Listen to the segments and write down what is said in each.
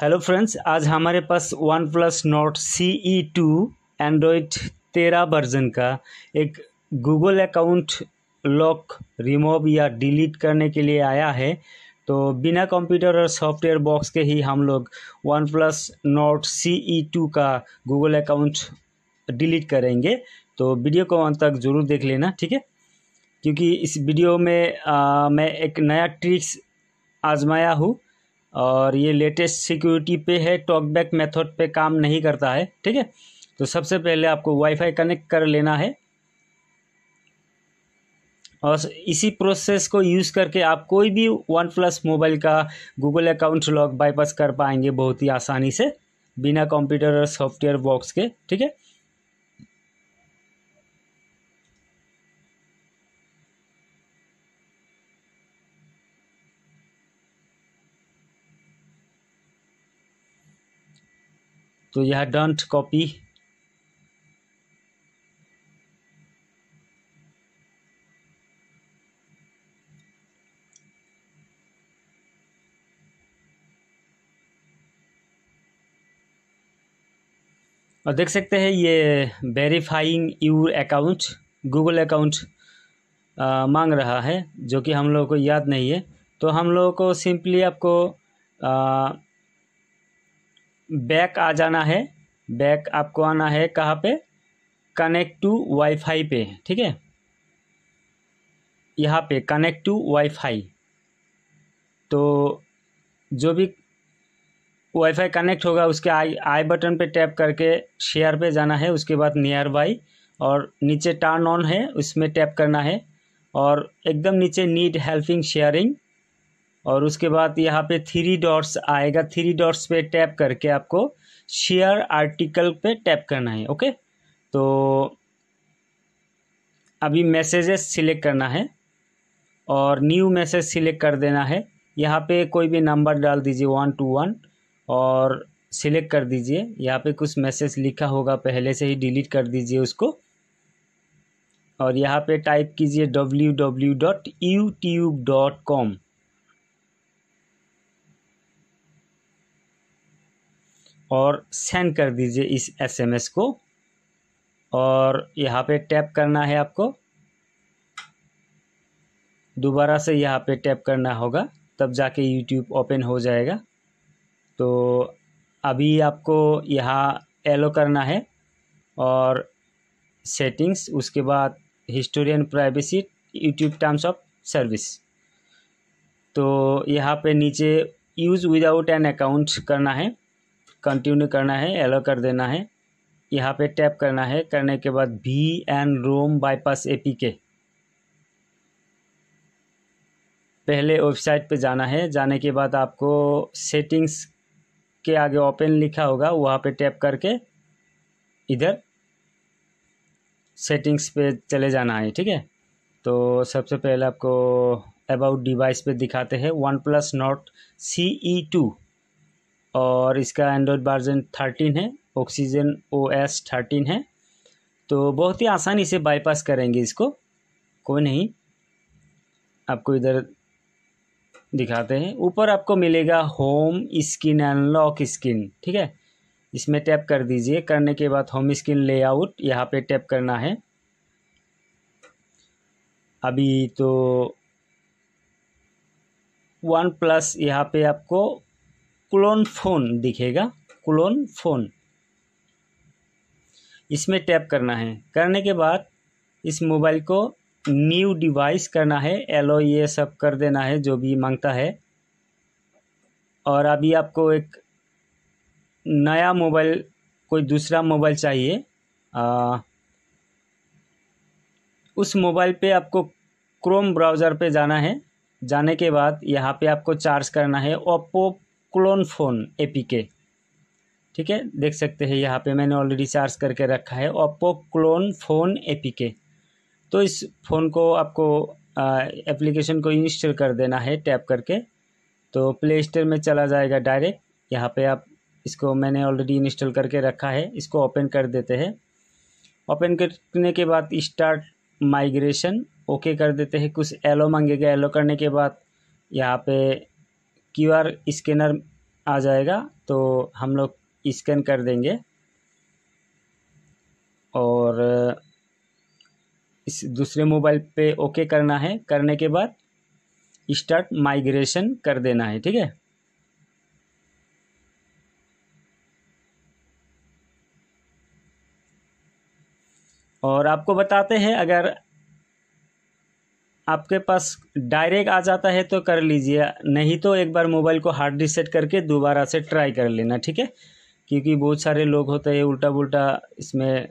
hello friends आज हमारे पास one plus Nord C E two Android तेरह वर्जन का एक गूगल अकाउंट लॉक रिमूव या डिलीट करने के लिए आया है तो बिना कंप्यूटर और सॉफ्टवेयर बॉक्स के ही हम लोग one plus Nord C E two का गूगल अकाउंट डिलीट करेंगे तो वीडियो को अंत तक ज़रूर देख लेना ठीक है क्योंकि इस वीडियो में आ, मैं एक नया ट्रिक्स आजमाया हूँ और ये लेटेस्ट सिक्योरिटी पे है टॉकबैक मेथड पे काम नहीं करता है ठीक है तो सबसे पहले आपको वाईफाई कनेक्ट कर लेना है और इसी प्रोसेस को यूज़ करके आप कोई भी वन प्लस मोबाइल का गूगल अकाउंट लॉक बाईपास कर पाएंगे बहुत ही आसानी से बिना कंप्यूटर और सॉफ्टवेयर बॉक्स के ठीक है तो यह डंट कॉपी और देख सकते हैं ये verifying your account Google account मांग रहा है जो कि हम लोगों को याद नहीं है तो हम लोगों को सिंपली आपको आ, बैक आ जाना है बैक आपको आना है कहाँ पे कनेक्ट टू वाईफाई पे ठीक है यहाँ पे कनेक्ट टू वाईफाई तो जो भी वाईफाई कनेक्ट होगा उसके आई आई बटन पे टैप करके शेयर पे जाना है उसके बाद नियर बाई और नीचे टर्न ऑन है उसमें टैप करना है और एकदम नीचे नीड हेल्पिंग शेयरिंग और उसके बाद यहाँ पे थ्री डॉट्स आएगा थ्री डॉट्स पे टैप करके आपको शेयर आर्टिकल पे टैप करना है ओके तो अभी मैसेजेस सिलेक्ट करना है और न्यू मैसेज सिलेक्ट कर देना है यहाँ पे कोई भी नंबर डाल दीजिए वन टू वन और सिलेक्ट कर दीजिए यहाँ पे कुछ मैसेज लिखा होगा पहले से ही डिलीट कर दीजिए उसको और यहाँ पे टाइप कीजिए W W dot YouTube dot com और सेंड कर दीजिए इस एसएमएस को और यहाँ पे टैप करना है आपको दोबारा से यहाँ पे टैप करना होगा तब जाके यूट्यूब ओपन हो जाएगा तो अभी आपको यहाँ एलो करना है और सेटिंग्स उसके बाद history and privacy YouTube terms of service तो यहाँ पे नीचे यूज़ विदाउट एन अकाउंट करना है कंटिन्यू करना है एलो कर देना है यहाँ पे टैप करना है करने के बाद वी एन रोम बाईपास ए के पहले वेबसाइट पे जाना है जाने के बाद आपको सेटिंग्स के आगे ओपन लिखा होगा वहाँ पे टैप करके इधर सेटिंग्स पे चले जाना है ठीक है तो सबसे पहले आपको अबाउट डिवाइस पे दिखाते हैं one plus Nord C E two और इसका एंड्रॉयड वर्जन थर्टीन है ऑक्सीजन ओ एस थर्टीन है तो बहुत ही आसानी से बाईपास करेंगे इसको कोई नहीं आपको इधर दिखाते हैं ऊपर आपको मिलेगा होम स्किन अनलॉक स्किन ठीक है इसमें टैप कर दीजिए करने के बाद होम स्किन लेआउट यहाँ पे टैप करना है अभी तो वन प्लस यहाँ पे आपको क्लोन फोन दिखेगा क्लोन फोन इसमें टैप करना है करने के बाद इस मोबाइल को न्यू डिवाइस करना है एलो ये सब कर देना है जो भी मांगता है और अभी आपको एक नया मोबाइल कोई दूसरा मोबाइल चाहिए आ, उस मोबाइल पे आपको क्रोम ब्राउज़र पे जाना है जाने के बाद यहाँ पे आपको चार्ज करना है ओप्पो क्लोन फोन एपीके ठीक है देख सकते हैं यहाँ पे मैंने ऑलरेडी चार्ज करके रखा है ओप्पो क्लोन फ़ोन एपीके तो इस फ़ोन को आपको एप्लीकेशन को इंस्टॉल कर देना है टैप करके तो प्ले स्टोर में चला जाएगा डायरेक्ट यहाँ पे आप इसको मैंने ऑलरेडी इंस्टॉल करके रखा है इसको ओपन कर देते हैं ओपन करने के बाद स्टार्ट माइग्रेशन ओके कर देते हैं कुछ एलो मांगेगा एलो करने के बाद यहाँ पे क्यू आर स्कैनर आ जाएगा तो हम लोग स्कैन कर देंगे और इस दूसरे मोबाइल पे ओके करना है करने के बाद स्टार्ट माइग्रेशन कर देना है ठीक है और आपको बताते हैं अगर आपके पास डायरेक्ट आ जाता है तो कर लीजिए नहीं तो एक बार मोबाइल को हार्ड रिसेट करके दोबारा से ट्राई कर लेना ठीक है क्योंकि बहुत सारे लोग होते हैं उल्टा बुलटा इसमें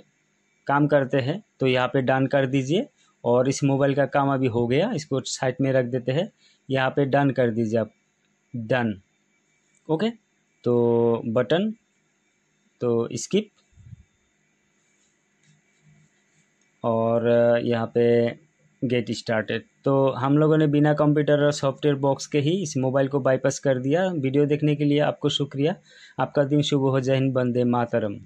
काम करते हैं तो यहाँ पे डन कर दीजिए और इस मोबाइल का काम अभी हो गया इसको साइड में रख देते हैं यहाँ पे डन कर दीजिए आप डन ओके तो बटन तो स्किप और यहाँ पे गेट स्टार्टेड तो हम लोगों ने बिना कंप्यूटर और सॉफ्टवेयर बॉक्स के ही इस मोबाइल को बाईपास कर दिया वीडियो देखने के लिए आपको शुक्रिया आपका दिन शुभ हो जय हिंद बंदे मातरम